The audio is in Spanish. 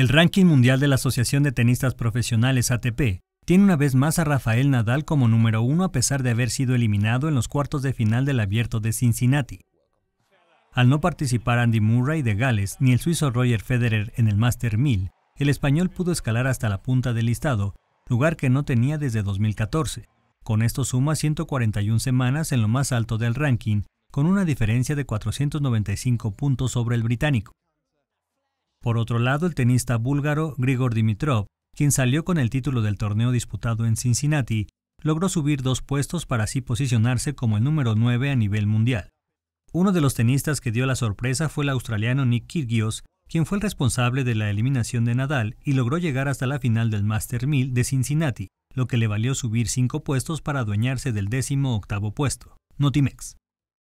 El ranking mundial de la Asociación de Tenistas Profesionales ATP tiene una vez más a Rafael Nadal como número uno a pesar de haber sido eliminado en los cuartos de final del abierto de Cincinnati. Al no participar Andy Murray de Gales ni el suizo Roger Federer en el Master 1000, el español pudo escalar hasta la punta del listado, lugar que no tenía desde 2014. Con esto suma 141 semanas en lo más alto del ranking, con una diferencia de 495 puntos sobre el británico. Por otro lado, el tenista búlgaro Grigor Dimitrov, quien salió con el título del torneo disputado en Cincinnati, logró subir dos puestos para así posicionarse como el número 9 a nivel mundial. Uno de los tenistas que dio la sorpresa fue el australiano Nick Kyrgios, quien fue el responsable de la eliminación de Nadal y logró llegar hasta la final del Master 1000 de Cincinnati, lo que le valió subir cinco puestos para adueñarse del décimo octavo puesto. Notimex.